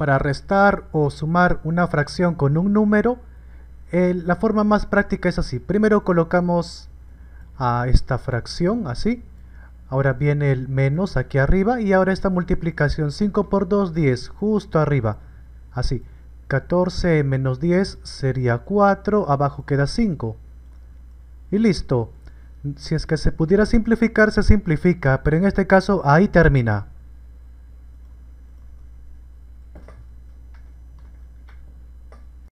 para restar o sumar una fracción con un número, eh, la forma más práctica es así. Primero colocamos a esta fracción, así. Ahora viene el menos aquí arriba y ahora esta multiplicación 5 por 2, 10, justo arriba. Así, 14 menos 10 sería 4, abajo queda 5. Y listo. Si es que se pudiera simplificar, se simplifica, pero en este caso ahí termina.